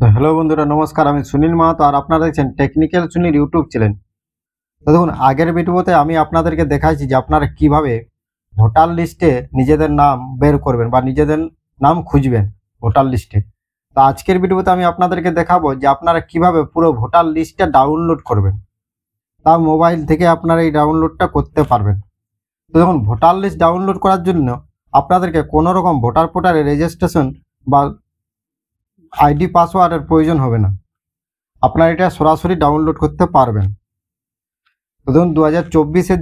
হ্যাঁ। হ্যালো বন্ধুরা নমস্কার আমি সুনীল মাহাতো আর আপনারা দেখছেন টেকনিক্যাল সুনীল ইউটিউব চ্যানেল তো দেখুন আগের ভিডিওতে আমি আপনাদেরকে দেখাইছি যে আপনারা কিভাবে ভোটার লিস্টে নিজেদের নাম বের করবেন বা নিজেদের নাম খুঁজবেন ভোটার লিস্টে তো আজকের ভিডিওতে আমি আপনাদেরকে দেখাবো যে আপনারা কিভাবে পুরো ভোটার লিস্টটা ডাউনলোড করবেন তা মোবাইল থেকে আপনারা এই ডাউনলোডটা করতে পারবেন তো দেখুন ভোটার লিস্ট ডাউনলোড করার জন্য আপনাদেরকে কোনো রকম ভোটার ফোটারের রেজিস্ট্রেশন বা আইডি পাসওয়ার্ডের প্রয়োজন হবে না আপনারা এটা সরাসরি ডাউনলোড করতে পারবেন তো ধরুন দু হাজার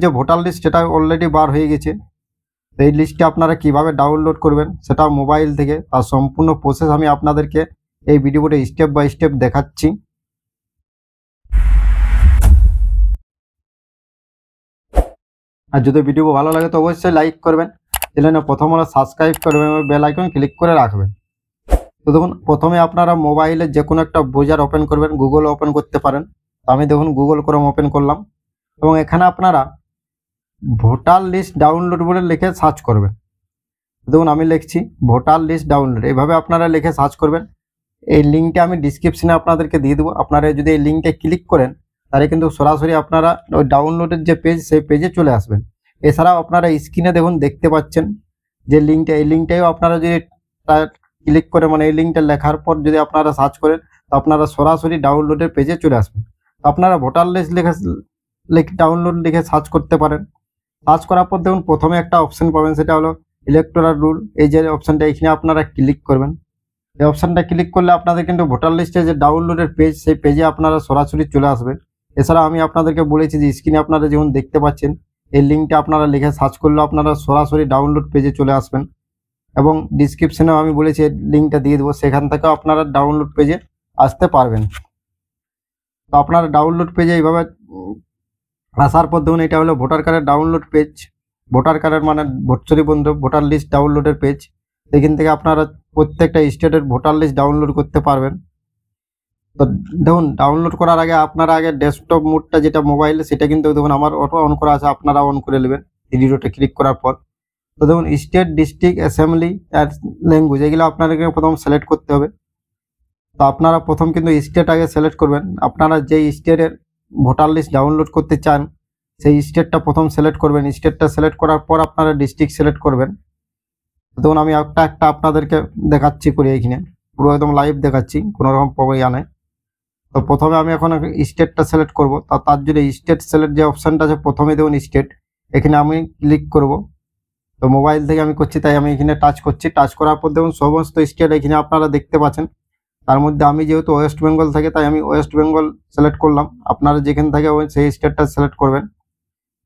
যে ভোটার লিস্ট সেটা অলরেডি বার হয়ে গেছে তো এই লিস্টটা আপনারা কিভাবে ডাউনলোড করবেন সেটা মোবাইল থেকে তার সম্পূর্ণ প্রসেস আমি আপনাদেরকে এই ভিডিওটা স্টেপ বাই স্টেপ দেখাচ্ছি আর যদি ভিডিও ভালো লাগে তো অবশ্যই লাইক করবেন চ্যানেলে প্রথম হলো সাবস্ক্রাইব করবেন এবং বেল আইকন ক্লিক করে রাখবেন তো দেখুন প্রথমে আপনারা মোবাইলে যে কোনো একটা ব্রাউজার ওপেন করবেন গুগল ওপেন করতে পারেন তো আমি দেখুন গুগল ক্রোম ওপেন করলাম এবং এখানে আপনারা ভোটার লিস্ট ডাউনলোড বলে লিখে সার্চ করবেন দেখুন আমি লিখছি ভোটার লিস্ট ডাউনলোড এইভাবে আপনারা লিখে সার্চ করবেন এই লিঙ্কটা আমি ডিসক্রিপশনে আপনাদেরকে দিয়ে দেবো আপনারা যদি এই লিঙ্কটা ক্লিক করেন তাহলে কিন্তু সরাসরি আপনারা ওই ডাউনলোডের যে পেজ সেই পেজে চলে আসবেন এছাড়াও আপনারা স্ক্রিনে দেখুন দেখতে পাচ্ছেন যে লিঙ্কটা এই লিঙ্কটাও আপনারা যদি ক্লিক করে মানে এই লিঙ্কটা লেখার পর যদি আপনারা সার্চ করেন তো আপনারা সরাসরি ডাউনলোডের পেজে চলে আসবেন তো আপনারা ভোটার লিস্ট লিখে ডাউনলোড লিখে সার্চ করতে পারেন সার্চ করার পর দেখুন প্রথমে একটা অপশন পাবেন সেটা হলো ইলেকট্রাল রুল এই যে অপশনটা এখানে আপনারা ক্লিক করবেন এই অপশানটা ক্লিক করলে আপনাদের কিন্তু ভোটার লিস্টে যে ডাউনলোডের পেজ সেই পেজে আপনারা সরাসরি চলে আসবেন এছাড়া আমি আপনাদেরকে বলেছি যে স্ক্রিনে আপনারা যেমন দেখতে পাচ্ছেন এই লিঙ্কটা আপনারা লিখে সার্চ করলে আপনারা সরাসরি ডাউনলোড পেজে চলে আসবেন এবং ডিসক্রিপশানেও আমি বলেছি লিঙ্কটা দিয়ে দেবো সেখান থেকেও আপনারা ডাউনলোড পেজে আসতে পারবেন তো আপনারা ডাউনলোড পেজে এইভাবে আসার পর দেখুন এটা হলো ভোটার কার্ডের ডাউনলোড পেজ ভোটার কার্ডের মানে ভোটসরি বন্ধু ভোটার লিস্ট ডাউনলোডের পেজ এখান থেকে আপনারা প্রত্যেকটা স্টেটের ভোটার লিস্ট ডাউনলোড করতে পারবেন তো দেখুন ডাউনলোড করার আগে আপনারা আগে ডেস্কটপ মোডটা যেটা মোবাইলে সেটা কিন্তু দেখুন আমার অটো অন করা আছে আপনারা অন করে নেবেন ভিডিওটা ক্লিক করার পর তো দেখুন state district assembly and language এগুলো আপনাদেরকে প্রথম সিলেক্ট করতে হবে তো আপনারা প্রথম কিন্তু স্টেট আগে সিলেক্ট করবেন আপনারা যে স্টেটের ভোটার লিস্ট ডাউনলোড করতে চান সেই স্টেটটা প্রথম সিলেক্ট করবেন স্টেটটা সিলেক্ট করার পর আপনারা ডিস্ট্রিক্ট সিলেক্ট করবেন তখন আমি একটা একটা আপনাদেরকে দেখাচ্ছি করে এইখানে পুরো একদম লাইভ দেখাচ্ছি কোনো রকম ইয়া নেই তো প্রথমে আমি এখন স্টেটটা সিলেক্ট করব তা তার জন্য স্টেট সিলেক্ট যে অপশানটা আছে প্রথমে দেখুন স্টেট এখানে আমি ক্লিক করবো তো মোবাইল থেকে আমি করছি তাই আমি এখানে টাচ করছি টাচ করার পর দেখুন সমস্ত স্টেট এখানে আপনারা দেখতে পাচ্ছেন তার মধ্যে আমি যেহেতু ওয়েস্ট বেঙ্গল থাকে তাই আমি ওয়েস্ট বেঙ্গল সিলেক্ট করলাম আপনারা যেখান থেকে সেই স্টেটটা সিলেক্ট করবেন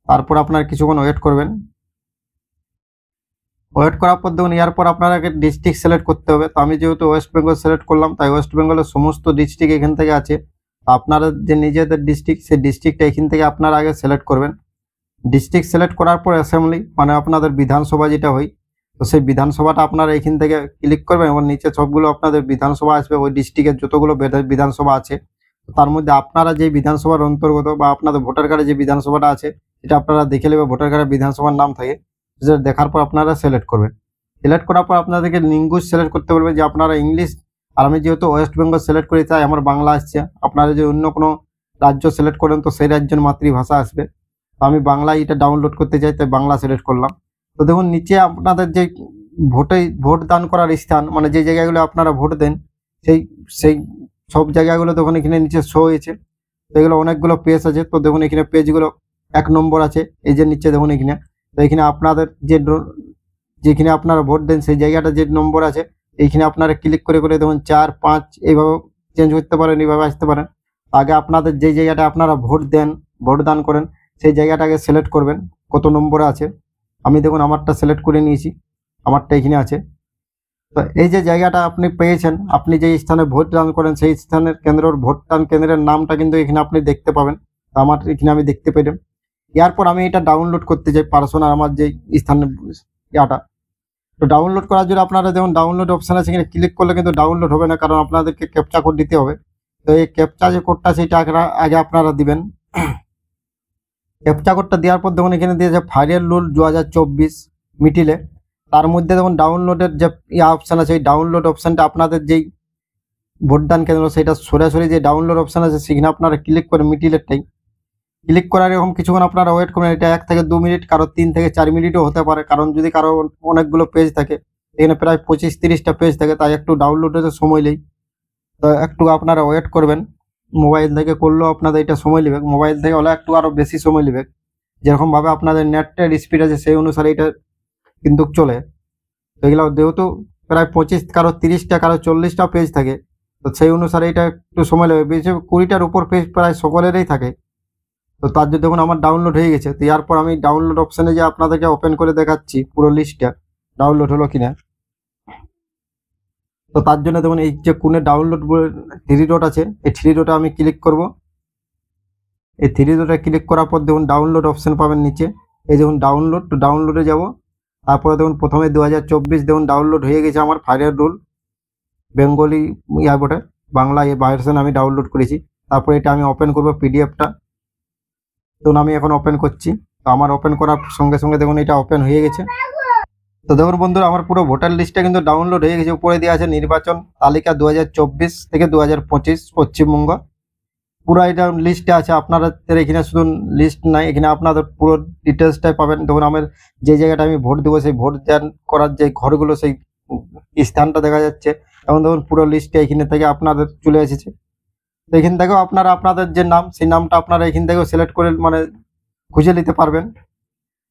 তারপর আপনার কিছুক্ষণ ওয়েট করবেন ওয়েট করার পর দেখুন ইয়ারপর পর আপনাকে ডিস্ট্রিক্ট সিলেক্ট করতে হবে তো আমি যেহেতু ওয়েস্ট বেঙ্গল সিলেক্ট করলাম তাই ওয়েস্ট বেঙ্গলের সমস্ত ডিস্ট্রিক্ট এখান থেকে আছে আপনারা যে নিজেদের ডিস্ট্রিক্ট সেই ডিস্ট্রিক্টটা এখান থেকে আপনারা আগে সিলেক্ট করবেন ডিস্ট্রিক্ট সিলেক্ট করার পর অ্যাসেম্বলি মানে আপনাদের বিধানসভা যেটা হয় তো সেই বিধানসভাটা আপনারা এখান থেকে ক্লিক করবেন এবং নিচে সবগুলো আপনাদের বিধানসভা আসবে ওই ডিস্ট্রিক্টের যতগুলো বিধানসভা আছে তার মধ্যে আপনারা যে বিধানসভার অন্তর্গত বা আপনাদের ভোটার কার্ডে যে বিধানসভাটা আছে এটা আপনারা দেখে নেবে ভোটার কার্ডে বিধানসভার নাম থাকে সেটা দেখার পর আপনারা সিলেক্ট করবেন সিলেক্ট করার পর আপনাদেরকে লিঙ্গুইজ সিলেক্ট করতে বলবে যে আপনারা ইংলিশ আর আমি যেহেতু ওয়েস্ট বেঙ্গল সিলেক্ট করি তাই আমার বাংলা আসছে আপনারা যদি অন্য কোনো রাজ্য সিলেক্ট করেন তো সেই রাজ্যের মাতৃভাষা আসবে আমি বাংলা এটা ডাউনলোড করতে চাই তাই বাংলা সিলেক্ট করলাম তো দেখুন নিচে আপনাদের যে ভোটে ভোট দান করার স্থান মানে যে জায়গাগুলো আপনারা ভোট দেন সেই সেই সব জায়গাগুলো তখন এখানে নিচে শো হয়েছে তো এগুলো অনেকগুলো পেজ আছে তো দেখুন এখানে পেজগুলো এক নম্বর আছে এই যে নিচে দেখুন এখানে তো এখানে আপনাদের যে যেখানে আপনারা ভোট দেন সেই জায়গাটা যে নম্বর আছে এইখানে আপনারা ক্লিক করে করে দেখুন চার পাঁচ এইভাবে চেঞ্জ করতে পারেন এইভাবে আসতে পারেন আগে আপনাদের যে জায়গাটা আপনারা ভোট দেন ভোট দান করেন সেই জায়গাটাকে সিলেক্ট করবেন কত নম্বরে আছে আমি দেখুন আমারটা সিলেক্ট করে নিয়েছি আমারটা এখানে আছে তো এই যে জায়গাটা আপনি পেয়েছেন আপনি যে স্থানে ভোট দান করেন সেই স্থানের কেন্দ্রর ভোটদান কেন্দ্রের নামটা কিন্তু এখানে আপনি দেখতে পাবেন আমার এখানে আমি দেখতে পেলাম এরপর আমি এটা ডাউনলোড করতে চাই পার্সোনাল আমার যে স্থানে ইয়াটা তো ডাউনলোড করার জন্য আপনারা দেখুন ডাউনলোড অপশান আছে এখানে ক্লিক করলে কিন্তু ডাউনলোড হবে না কারণ আপনাদেরকে ক্যাপচা কোড দিতে হবে তো এই ক্যাপচা যে কোডটা সেটা আগে আপনারা দিবেন ক্যাপচা কোডটা দেওয়ার পর দেখুন এখানে দিয়েছে ফাইনাল রুল দু হাজার চব্বিশ মিটিলে তার মধ্যে দেখুন ডাউনলোডের যে ইয়া অপশান আছে ওই ডাউনলোড অপশানটা আপনাদের যেই ভোটদান কেন্দ্র সেটা সরাসরি যে ডাউনলোড অপশান আছে সেখানে আপনারা ক্লিক করে মিটিলেরটাই ক্লিক করার এরকম কিছুক্ষণ আপনারা ওয়েট করবেন এটা এক থেকে দু মিনিট কারো তিন থেকে চার মিনিটও হতে পারে কারণ যদি কারো অনেকগুলো পেজ থাকে এখানে প্রায় পঁচিশ তিরিশটা পেজ থাকে তাই একটু ডাউনলোড হতে সময় নেই তো একটু আপনারা ওয়েট করবেন মোবাইল থেকে করলেও আপনাদের এটা সময় লিবে মোবাইল থেকে হলে একটু আরও বেশি সময় নেবে যেরকমভাবে আপনাদের নেটের স্পিড আছে সেই অনুসারে এটা কিন্তু চলে তো এগুলো যেহেতু প্রায় পঁচিশ কারো তিরিশটা কারো চল্লিশটা পেজ থাকে তো সেই অনুসারে এটা একটু সময় লাগবে বেশি কুড়িটার উপর পেজ প্রায় সকলেরই থাকে তো তার জন্য দেখুন আমার ডাউনলোড হয়ে গেছে তো ইয়ারপর আমি ডাউনলোড অপশানে যে আপনাদেরকে ওপেন করে দেখাচ্ছি পুরো লিস্টটা ডাউনলোড হলো কিনা তো তার জন্য দেখুন এই যে কোণে ডাউনলোড বলে থ্রি ডট আছে এই থ্রি ডটে আমি ক্লিক করব এই থ্রি ডটে ক্লিক করার পর দেখুন ডাউনলোড অপশান পাবেন নিচে এই দেখুন ডাউনলোড তো ডাউনলোডে যাব তারপরে দেখুন প্রথমে দু হাজার চব্বিশ দেখুন ডাউনলোড হয়ে গেছে আমার ফায়ার রুল বেঙ্গলি এয়ারপোর্টে বাংলা এই ভার্সন আমি ডাউনলোড করেছি তারপরে এটা আমি ওপেন করব পিডিএফটা তখন আমি এখন ওপেন করছি তো আমার ওপেন করার সঙ্গে সঙ্গে দেখুন এটা ওপেন হয়ে গেছে তো দেখুন বন্ধুরা আমার পুরো ভোটার লিস্টটা কিন্তু ডাউনলোড হয়ে গেছে উপরে দেওয়া আছে নির্বাচন তালিকা দু থেকে দু পশ্চিমবঙ্গ পুরো এটা লিস্টে আছে আপনাদের এখানে শুধু লিস্ট নাই এখানে আপনাদের পুরো ডিটেলসটাই পাবেন দেখুন আমার যে জায়গাটা আমি ভোট দেবো সেই ভোট দান করার যে ঘরগুলো সেই স্থানটা দেখা যাচ্ছে এবং দেখুন পুরো লিস্টে এখানে থেকে আপনাদের চলে এসেছে তো এখান থেকেও আপনারা আপনাদের যে নাম সেই নামটা আপনারা এখান থেকেও সিলেক্ট করে মানে খুঁজে নিতে পারবেন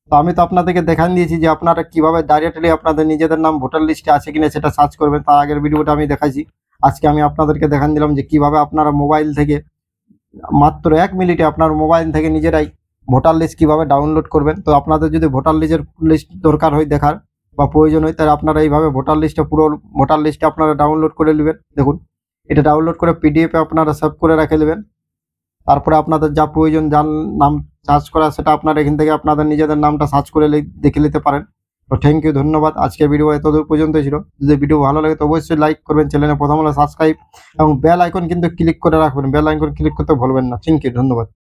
তো আমি তো আপনাদেরকে দেখান দিয়েছি যে আপনারা কীভাবে ডাইরেক্টলি আপনাদের নিজেদের নাম ভোটার লিস্টে আছে কিনা সেটা সার্চ করবেন তার আগের ভিডিওটা আমি দেখাইছি আজকে আমি আপনাদেরকে দেখান দিলাম যে কিভাবে আপনারা মোবাইল থেকে মাত্র এক মিনিটে আপনার মোবাইল থেকে নিজেরাই ভোটার লিস্ট কীভাবে ডাউনলোড করবেন তো আপনাদের যদি ভোটার লিস্টের লিস্ট দরকার হয় দেখার বা প্রয়োজন হয় তাহলে আপনারা এইভাবে ভোটার লিস্টটা পুরো ভোটার লিস্টটা আপনারা ডাউনলোড করে নেবেন দেখুন এটা ডাউনলোড করে পিডিএফে আপনারা সেভ করে রেখে নেবেন তারপরে আপনাদের যা প্রয়োজন যার নাম সার্চ করা সেটা আপনারা এখান থেকে আপনাদের নিজেদের নামটা সার্চ করে দেখে নিতে পারেন তো থ্যাংক ইউ ধন্যবাদ আজকে ভিডিও এতদূর পর্যন্ত ছিল যদি ভিডিও ভালো লাগে তো অবশ্যই লাইক করবেন চ্যানেলে প্রথম হলে সাবস্ক্রাইব এবং বেল আইকন কিন্তু ক্লিক করে রাখবেন বেল আইকন ক্লিক করতে ভুলবেন না থ্যাংক ইউ ধন্যবাদ